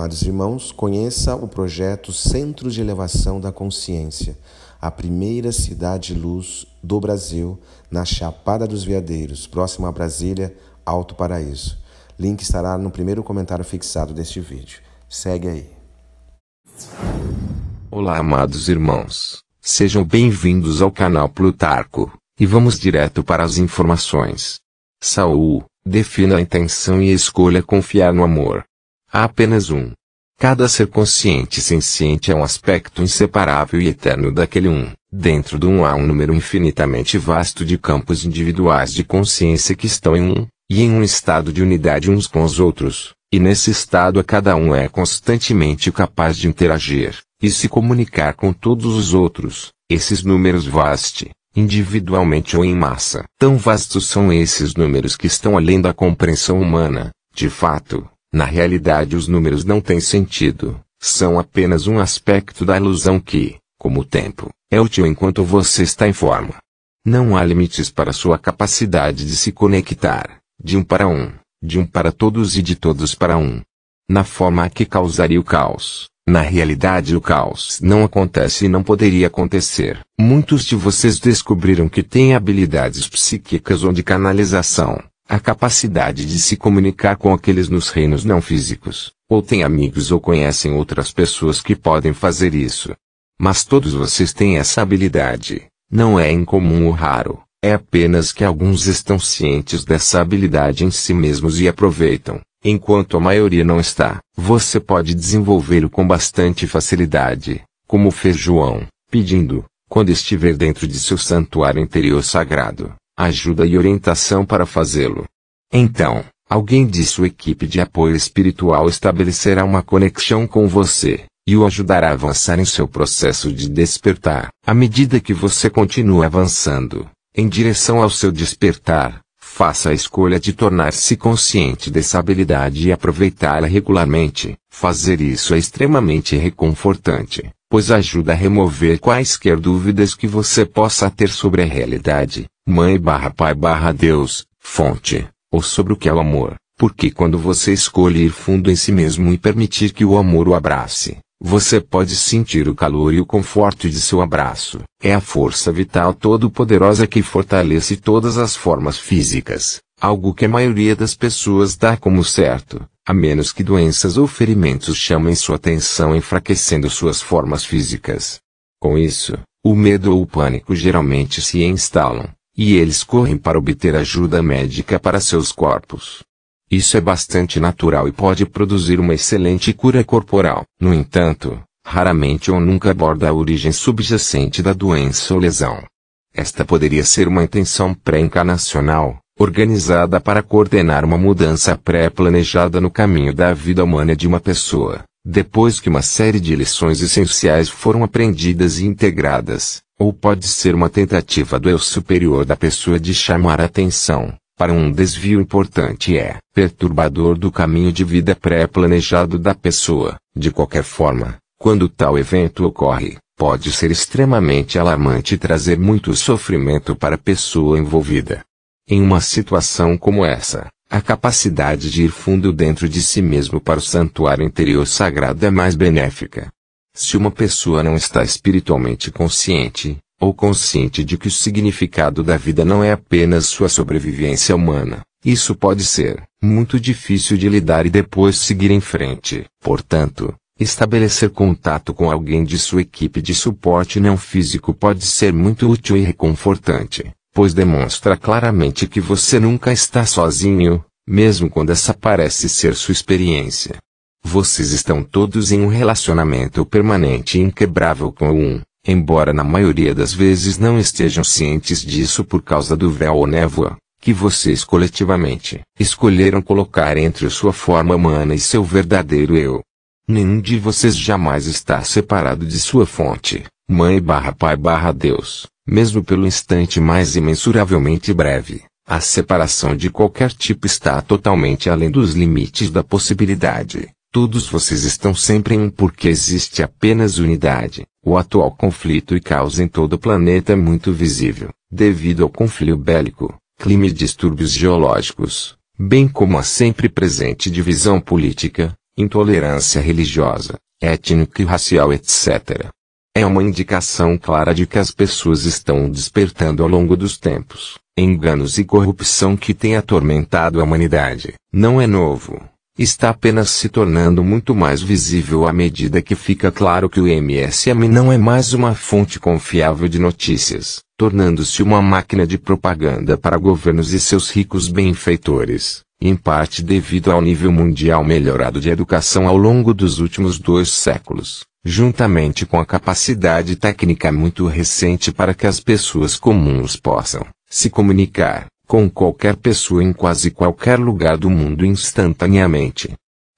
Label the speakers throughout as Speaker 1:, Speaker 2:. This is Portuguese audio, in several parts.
Speaker 1: Amados irmãos, conheça o projeto Centro de Elevação da Consciência, a primeira cidade luz do Brasil, na Chapada dos Veadeiros, próximo a Brasília, Alto Paraíso. Link estará no primeiro comentário fixado deste vídeo. Segue aí. Olá, amados irmãos. Sejam bem-vindos ao canal Plutarco, e vamos direto para as informações. Saul, defina a intenção e escolha confiar no amor. Há apenas um, Cada ser consciente e senciente é um aspecto inseparável e eterno daquele um. Dentro do um há um número infinitamente vasto de campos individuais de consciência que estão em um, e em um estado de unidade uns com os outros, e nesse estado a cada um é constantemente capaz de interagir, e se comunicar com todos os outros, esses números vaste, individualmente ou em massa. Tão vastos são esses números que estão além da compreensão humana, de fato, na realidade, os números não têm sentido, são apenas um aspecto da ilusão que, como o tempo, é útil enquanto você está em forma. Não há limites para sua capacidade de se conectar, de um para um, de um para todos e de todos para um. Na forma que causaria o caos, na realidade o caos não acontece e não poderia acontecer. Muitos de vocês descobriram que têm habilidades psíquicas ou de canalização, a capacidade de se comunicar com aqueles nos reinos não físicos, ou têm amigos ou conhecem outras pessoas que podem fazer isso. Mas todos vocês têm essa habilidade, não é incomum ou raro, é apenas que alguns estão cientes dessa habilidade em si mesmos e aproveitam, enquanto a maioria não está. Você pode desenvolvê-lo com bastante facilidade, como fez João, pedindo, quando estiver dentro de seu santuário interior sagrado, ajuda e orientação para fazê-lo. Então, alguém de sua equipe de apoio espiritual estabelecerá uma conexão com você e o ajudará a avançar em seu processo de despertar. À medida que você continua avançando em direção ao seu despertar, faça a escolha de tornar-se consciente dessa habilidade e aproveitá-la regularmente. Fazer isso é extremamente reconfortante, pois ajuda a remover quaisquer dúvidas que você possa ter sobre a realidade mãe barra pai barra Deus, fonte, ou sobre o que é o amor, porque quando você escolhe ir fundo em si mesmo e permitir que o amor o abrace, você pode sentir o calor e o conforto de seu abraço. É a força vital todo-poderosa que fortalece todas as formas físicas, algo que a maioria das pessoas dá como certo, a menos que doenças ou ferimentos chamem sua atenção enfraquecendo suas formas físicas. Com isso, o medo ou o pânico geralmente se instalam e eles correm para obter ajuda médica para seus corpos. Isso é bastante natural e pode produzir uma excelente cura corporal. No entanto, raramente ou nunca aborda a origem subjacente da doença ou lesão. Esta poderia ser uma intenção pré-encarnacional, organizada para coordenar uma mudança pré-planejada no caminho da vida humana de uma pessoa depois que uma série de lições essenciais foram aprendidas e integradas, ou pode ser uma tentativa do eu superior da pessoa de chamar atenção para um desvio importante e é perturbador do caminho de vida pré-planejado da pessoa. De qualquer forma, quando tal evento ocorre, pode ser extremamente alarmante e trazer muito sofrimento para a pessoa envolvida. Em uma situação como essa, a capacidade de ir fundo dentro de si mesmo para o santuário interior sagrado é mais benéfica. Se uma pessoa não está espiritualmente consciente, ou consciente de que o significado da vida não é apenas sua sobrevivência humana, isso pode ser muito difícil de lidar e depois seguir em frente. Portanto, estabelecer contato com alguém de sua equipe de suporte não físico pode ser muito útil e reconfortante pois demonstra claramente que você nunca está sozinho, mesmo quando essa parece ser sua experiência. Vocês estão todos em um relacionamento permanente e inquebrável com um, embora na maioria das vezes não estejam cientes disso por causa do véu ou névoa, que vocês coletivamente escolheram colocar entre sua forma humana e seu verdadeiro eu. Nenhum de vocês jamais está separado de sua fonte, mãe barra pai barra Deus, mesmo pelo instante mais imensuravelmente breve, a separação de qualquer tipo está totalmente além dos limites da possibilidade. Todos vocês estão sempre em um porque existe apenas unidade. O atual conflito e caos em todo o planeta é muito visível, devido ao conflito bélico, clima e distúrbios geológicos, bem como a sempre presente divisão política, intolerância religiosa, étnica e racial, etc é uma indicação clara de que as pessoas estão despertando ao longo dos tempos. Enganos e corrupção que têm atormentado a humanidade. Não é novo. Está apenas se tornando muito mais visível à medida que fica claro que o MSM não é mais uma fonte confiável de notícias, tornando-se uma máquina de propaganda para governos e seus ricos benfeitores em parte devido ao nível mundial melhorado de educação ao longo dos últimos dois séculos juntamente com a capacidade técnica muito recente para que as pessoas comuns possam se comunicar com qualquer pessoa em quase qualquer lugar do mundo instantaneamente.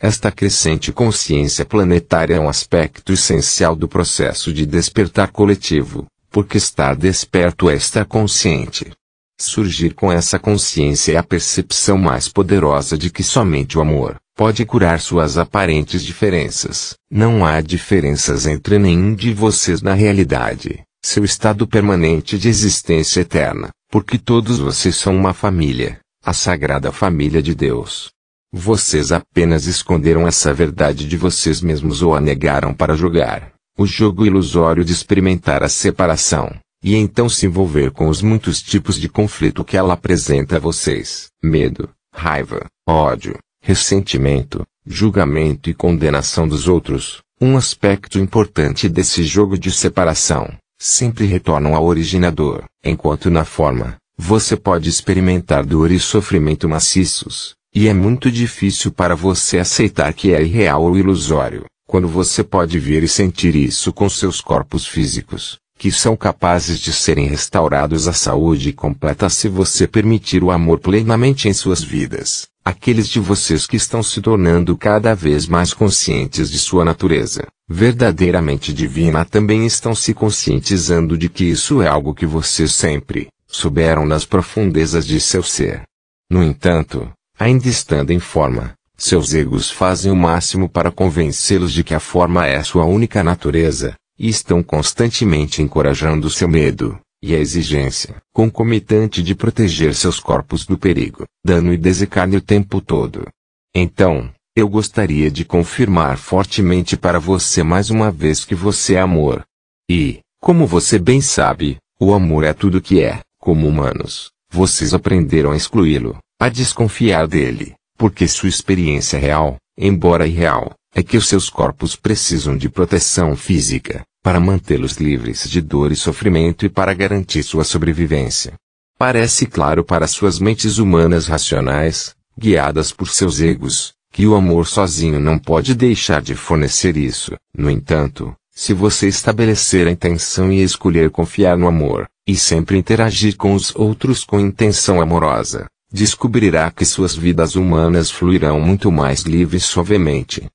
Speaker 1: Esta crescente consciência planetária é um aspecto essencial do processo de despertar coletivo, porque estar desperto é estar consciente. Surgir com essa consciência é a percepção mais poderosa de que somente o amor, pode curar suas aparentes diferenças. Não há diferenças entre nenhum de vocês na realidade, seu estado permanente de existência eterna, porque todos vocês são uma família, a sagrada família de Deus. Vocês apenas esconderam essa verdade de vocês mesmos ou a negaram para jogar o jogo ilusório de experimentar a separação, e então se envolver com os muitos tipos de conflito que ela apresenta a vocês: medo, raiva, ódio, ressentimento, julgamento e condenação dos outros, um aspecto importante desse jogo de separação, sempre retornam ao originador, enquanto na forma, você pode experimentar dor e sofrimento maciços, e é muito difícil para você aceitar que é irreal ou ilusório, quando você pode ver e sentir isso com seus corpos físicos, que são capazes de serem restaurados à saúde completa se você permitir o amor plenamente em suas vidas aqueles de vocês que estão se tornando cada vez mais conscientes de sua natureza verdadeiramente divina também estão se conscientizando de que isso é algo que vocês sempre souberam nas profundezas de seu ser. No entanto, ainda estando em forma, seus egos fazem o máximo para convencê-los de que a forma é sua única natureza, e estão constantemente encorajando seu medo, e a exigência concomitante de proteger seus corpos do perigo, dano e desencarne o tempo todo. Então, eu gostaria de confirmar fortemente para você mais uma vez que você é amor. E, como você bem sabe, o amor é tudo que é, como humanos, vocês aprenderam a excluí-lo, a desconfiar dele, porque sua experiência é real, embora irreal, é que os seus corpos precisam de proteção física, para mantê-los livres de dor e sofrimento e para garantir sua sobrevivência. Parece claro para suas mentes humanas racionais, guiadas por seus egos, que o amor sozinho não pode deixar de fornecer isso. No entanto, se você estabelecer a intenção e escolher confiar no amor, e sempre interagir com os outros com intenção amorosa, descobrirá que suas vidas humanas fluirão muito mais livre e suavemente.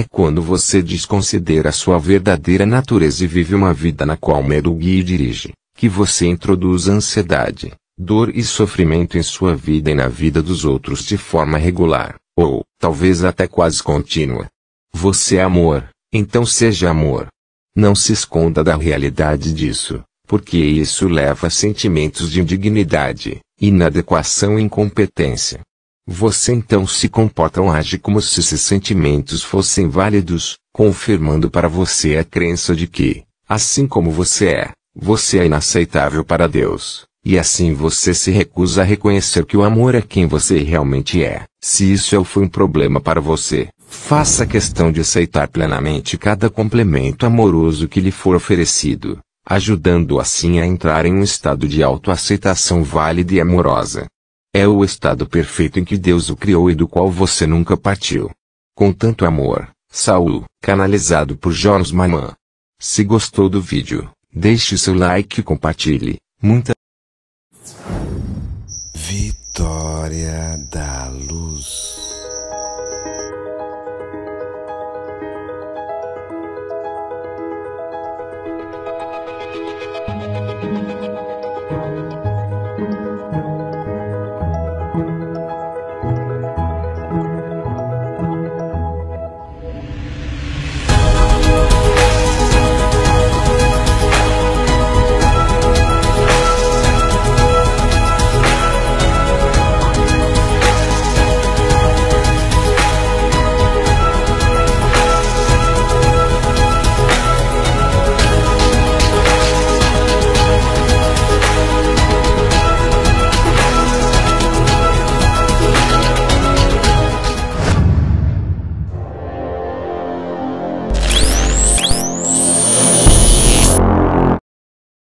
Speaker 1: É quando você desconsidera sua verdadeira natureza e vive uma vida na qual medo guia e dirige, que você introduz ansiedade, dor e sofrimento em sua vida e na vida dos outros de forma regular, ou, talvez até quase contínua. Você é amor, então seja amor. Não se esconda da realidade disso, porque isso leva a sentimentos de indignidade, inadequação e incompetência. Você então se comporta ou age como se esses sentimentos fossem válidos, confirmando para você a crença de que, assim como você é, você é inaceitável para Deus, e assim você se recusa a reconhecer que o amor é quem você realmente é. Se isso é foi um problema para você, faça questão de aceitar plenamente cada complemento amoroso que lhe for oferecido, ajudando assim a entrar em um estado de autoaceitação válida e amorosa. É o estado perfeito em que Deus o criou e do qual você nunca partiu. Com tanto amor, Saul, canalizado por Jorge Maiman. Se gostou do vídeo, deixe seu like e compartilhe. Muita Vitória da Luz